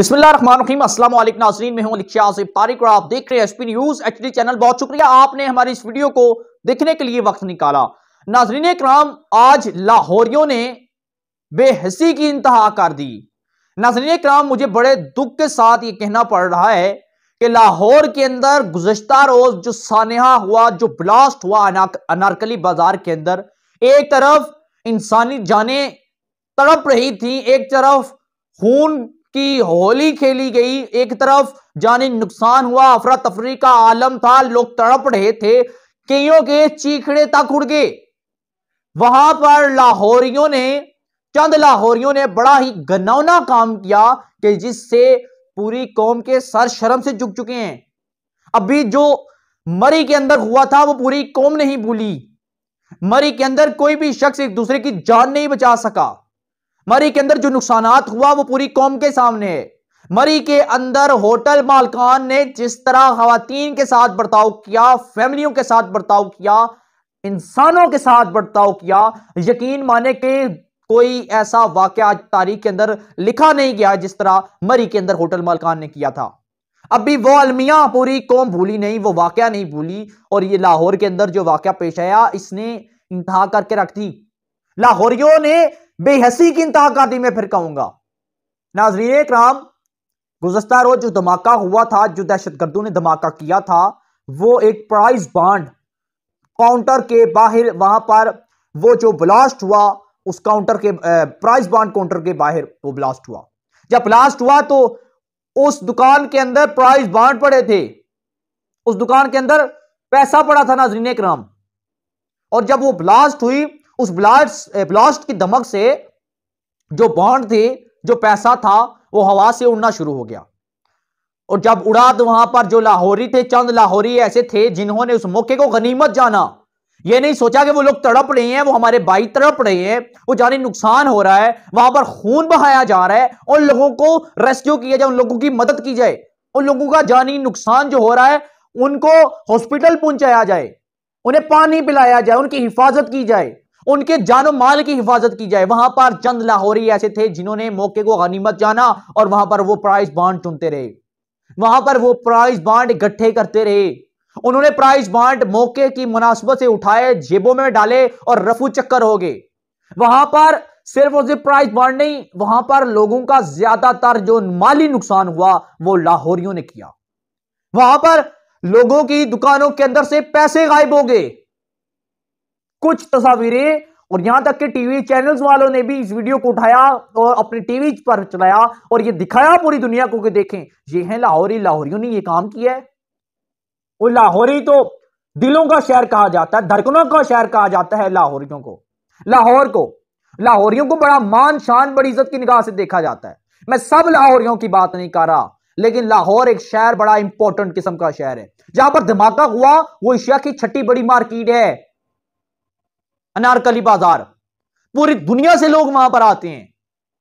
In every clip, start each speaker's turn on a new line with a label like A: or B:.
A: बिस्मिल्लाम नाजरीन में हूँ तारिक और आप देख रहे हैं पी न्यूज डी चैनल बहुत शुक्रिया आपने हमारी इस वीडियो को देखने के लिए वक्त निकाला नाजरीन कराम आज लाहौरियों ने बेहसी की इंतहा कर दी नाजरीन कराम मुझे बड़े दुख के साथ ये कहना पड़ रहा है कि लाहौर के अंदर गुजशत रोज जो सानहा हुआ जो ब्लास्ट हुआ अनारकली बाजार के अंदर एक तरफ इंसानी जाने तड़प रही थी एक तरफ खून की होली खेली गई एक तरफ जाने नुकसान हुआ अफरा तफरी का आलम था लोग तड़प रहे थे कईयों के चीखड़े तक उड़ गए वहां पर लाहौरियों ने चंद लाहौरियों ने बड़ा ही गनौना काम किया कि जिससे पूरी कौम के सर शर्म से झुक चुके हैं अभी जो मरी के अंदर हुआ था वो पूरी कौम नहीं भूली मरी के अंदर कोई भी शख्स एक दूसरे की जान नहीं बचा सका मरी के अंदर जो नुकसान हुआ वो पूरी कौम के सामने है मरी के अंदर होटल मालकान ने जिस तरह खातन के साथ बर्ताव किया फैमिलियों के साथ बर्ताव किया इंसानों के साथ बर्ताव किया यकीन माने के कोई ऐसा वाक्य आज तारीख के अंदर लिखा नहीं गया जिस तरह मरी के अंदर होटल मालकान ने किया था अभी वो अलमिया पूरी कौम भूली नहीं वो वाकया नहीं भूली और ये लाहौर के अंदर जो वाक्य पेश आया इसने इंतहा करके रख दी लाहौरियों ने बेहसी की इंतहाकारी में फिर कहूंगा नाजरीन कराम गुजस्ता रोज जो धमाका हुआ था जो दहशतगर्दों ने धमाका किया था वो एक प्राइज बांड काउंटर के बाहर वहां पर वो जो ब्लास्ट हुआ उस काउंटर के प्राइस बांड काउंटर के बाहर वो ब्लास्ट हुआ जब ब्लास्ट हुआ तो उस दुकान के अंदर प्राइस बांड पड़े थे उस दुकान के अंदर पैसा पड़ा था नाजरीन कराम और जब वो ब्लास्ट हुई उस ब्लास्ट ब्लास्ट की धमक से जो बॉन्ड थे जो पैसा था वो हवा से उड़ना शुरू हो गया और जब उड़ा तो वहां पर जो लाहौरी थे चंद लाहौरी ऐसे थे जिन्होंने उस मौके को गनीमत जाना ये नहीं सोचा कि वो लोग तड़प रहे हैं वो हमारे भाई तड़प रहे हैं वो जाने नुकसान हो रहा है वहां पर खून बहाया जा रहा है उन लोगों को रेस्क्यू किया जाए उन लोगों की मदद की जाए उन लोगों का जानी नुकसान जो हो रहा है उनको हॉस्पिटल पहुंचाया जाए उन्हें पानी पिलाया जाए उनकी हिफाजत की जाए उनके जानो माल की हिफाजत की जाए वहां पर चंद लाहौरी ऐसे थे जिन्होंने मौके को गनीमत जाना और वहां पर वो प्राइस बांड चुनते रहे वहां पर वो प्राइस बांड इकट्ठे करते रहे उन्होंने प्राइस बांड मौके की मुनासबत से उठाए जेबों में डाले और रफू चक्कर हो गए वहां पर सिर्फ और सिर्फ प्राइस बांड नहीं वहां पर लोगों का ज्यादातर जो माली नुकसान हुआ वो लाहौरियों ने किया वहां पर लोगों की दुकानों के अंदर से पैसे गायब हो गए कुछ तस्वीरें और यहां तक कि टीवी चैनल्स वालों ने भी इस वीडियो को उठाया और अपने टीवी पर चलाया और ये दिखाया पूरी दुनिया को कि देखें ये है लाहौरी लाहौरियों ने ये काम किया है वो लाहौरी तो दिलों का शहर कहा जाता है धड़कनों का शहर कहा जाता है लाहौरियों को लाहौर को लाहौरियों को बड़ा मान शान बड़ी इज्जत की निगाह से देखा जाता है मैं सब लाहौरियों की बात नहीं कर रहा लेकिन लाहौर एक शहर बड़ा इंपॉर्टेंट किस्म का शहर है जहां पर धमाका हुआ वो एशिया की छठी बड़ी मार्केट है अनारकली बाजार पूरी दुनिया से लोग वहां पर आते हैं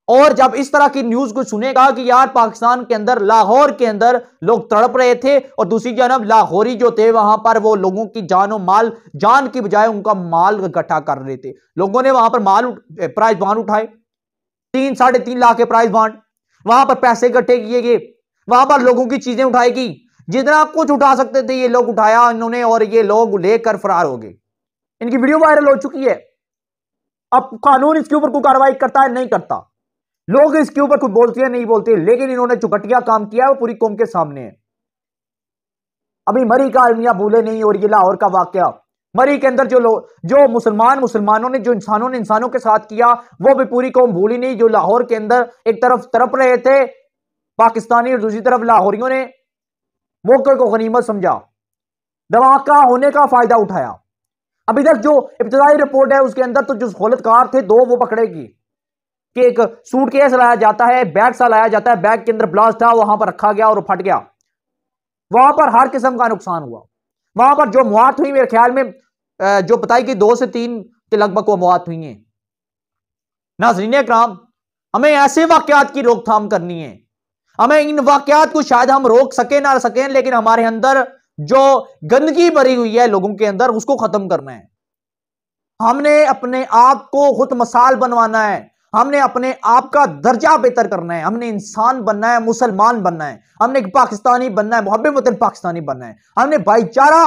A: और जब इस तरह की न्यूज को सुनेगा कि यार पाकिस्तान के अंदर लाहौर के अंदर लोग तड़प रहे थे और दूसरी जानब लाहौरी जो थे वहां पर वो लोगों की जानो माल जान की बजाय उनका माल इकट्ठा कर रहे थे लोगों ने वहां पर माल प्राइस बांड उठाए तीन साढ़े तीन लाख के प्राइस बांड वहां पर पैसे इकट्ठे किए गए वहां पर लोगों की चीजें उठाई गई जितना कुछ उठा सकते थे ये लोग उठाया इन्होंने और ये लोग लेकर फरार हो गए इनकी वीडियो वायरल हो चुकी है अब कानून इसके ऊपर कोई कार्रवाई करता है नहीं करता लोग इसके ऊपर कुछ बोलते हैं नहीं बोलते है। लेकिन इन्होंने जो घटिया काम किया है वो पूरी कौम के सामने है अभी मरी का अलमिया भूले नहीं और ये लाहौर का वाक्य मरी के अंदर जो लोग जो मुसलमान मुसलमानों ने जो इंसानों ने इंसानों के साथ किया वो भी पूरी कौम भूली नहीं जो लाहौर के अंदर एक तरफ तरप रहे थे पाकिस्तानी और दूसरी तरफ लाहौरियों ने मौके को गनीमत समझा दवा का होने का फायदा उठाया अभी तक जो इब्तदाई रिपोर्ट है उसके अंदर तो जो दौलतकार थे दो वो पकड़ेगी कि एक सूट केस लाया जाता है बैग सा लाया जाता है बैग के अंदर ब्लास्ट था वहां पर रखा गया और फट गया वहां पर हर किस्म का नुकसान हुआ वहां पर जो मौत हुई मेरे ख्याल में जो बताई कि दो से तीन के लगभग वो मौत हुई है नाजरीन कराम हमें ऐसे वाक्यात की रोकथाम करनी है हमें इन वाक्यात को शायद हम रोक सके ना सकें लेकिन हमारे अंदर जो गंदगी भरी हुई है लोगों के अंदर उसको खत्म करना है हमने अपने आप को खुद मसाल बनवाना है हमने अपने आप का दर्जा बेहतर करना है हमने इंसान बनना है मुसलमान बनना है हमने एक पाकिस्तानी बनना है मोहब्बे वतन मतलब पाकिस्तानी बनना है हमने भाईचारा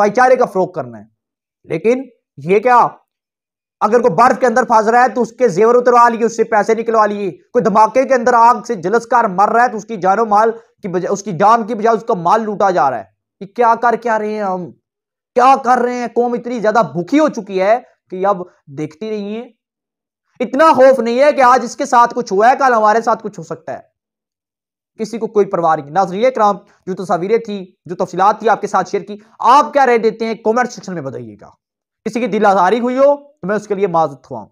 A: भाईचारे का फरोग करना है लेकिन ये क्या अगर कोई बर्फ के अंदर फंस रहा है तो उसके जेवर उतरवा लिए उससे पैसे निकलवा लिए कोई धमाके के अंदर आग से जलसकार मर रहा है तो उसकी जानो माल की बजाय उसकी जान की बजाय उसका माल लूटा जा रहा है कि क्या कर क्या रहे हैं हम क्या कर रहे हैं कौम इतनी ज्यादा भूखी हो चुकी है कि अब देखती नहीं है इतना खौफ नहीं है कि आज इसके साथ कुछ हुआ है कल हमारे साथ कुछ हो सकता है किसी को कोई परवाह नहीं नाजरीन क्राम जो तस्वीरें थी जो तफसीत थी आपके साथ शेयर की आप क्या रह देते हैं कॉमेंट सेक्शन में बताइएगा किसी की दिल आजारी हुई हो तो मैं उसके लिए माजत हुआ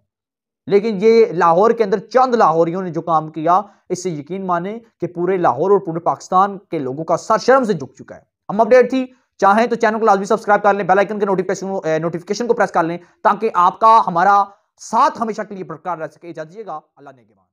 A: लेकिन ये लाहौर के अंदर चंद लाहौरियों ने जो काम किया इससे यकीन माने कि पूरे लाहौर और पूरे पाकिस्तान के लोगों का सर शर्म से झुक चुका है हम अपडेट थी चाहें तो चैनल को लाजमी सब्सक्राइब कर लें बेलाइकन के नोटिफिकेशन नोटिफिकेशन को प्रेस कर लें ताकि आपका हमारा साथ हमेशा के लिए बरकरार रह सके इजाजिएगा अल्लाह ने के